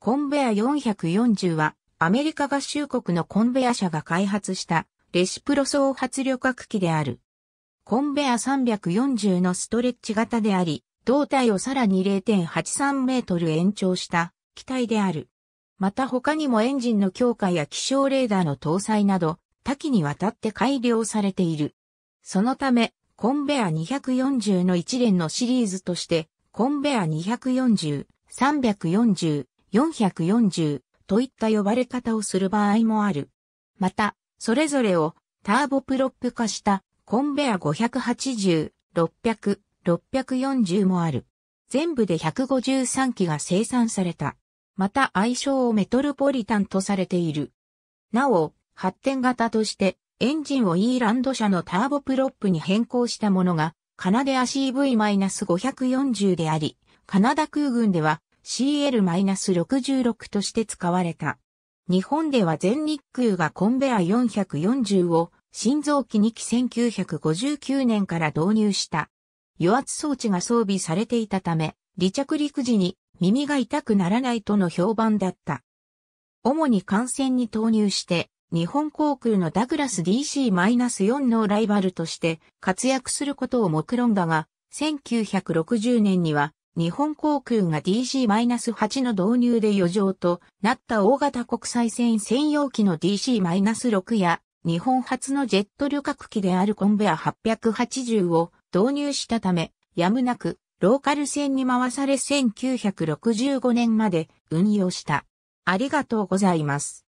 コンベア440は、アメリカ合衆国のコンベア社が開発したレシプロ総発旅客機である。コンベア340のストレッチ型であり、胴体をさらに0.83メートル延長した機体である。また他にもエンジンの強化や気象レーダーの搭載など、多岐にわたって改良されている。そのため、コンベア240の一連のシリーズとして、コンベア240、340、440といった呼ばれ方をする場合もある。また、それぞれをターボプロップ化したコンベア580、600、640もある。全部で153機が生産された。また愛称をメトルポリタンとされている。なお、発展型としてエンジンを E ランド車のターボプロップに変更したものがカナデア CV-540 であり、カナダ空軍では CL-66 として使われた。日本では全日空がコンベア440を心臓機2機1959年から導入した。油圧装置が装備されていたため、離着陸時に耳が痛くならないとの評判だった。主に艦船に投入して、日本航空のダグラス DC-4 のライバルとして活躍することを目論んだが、1960年には日本航空が DC-8 の導入で余剰となった大型国際線専用機の DC-6 や日本初のジェット旅客機であるコンベア880を導入したため、やむなくローカル線に回され1965年まで運用した。ありがとうございます。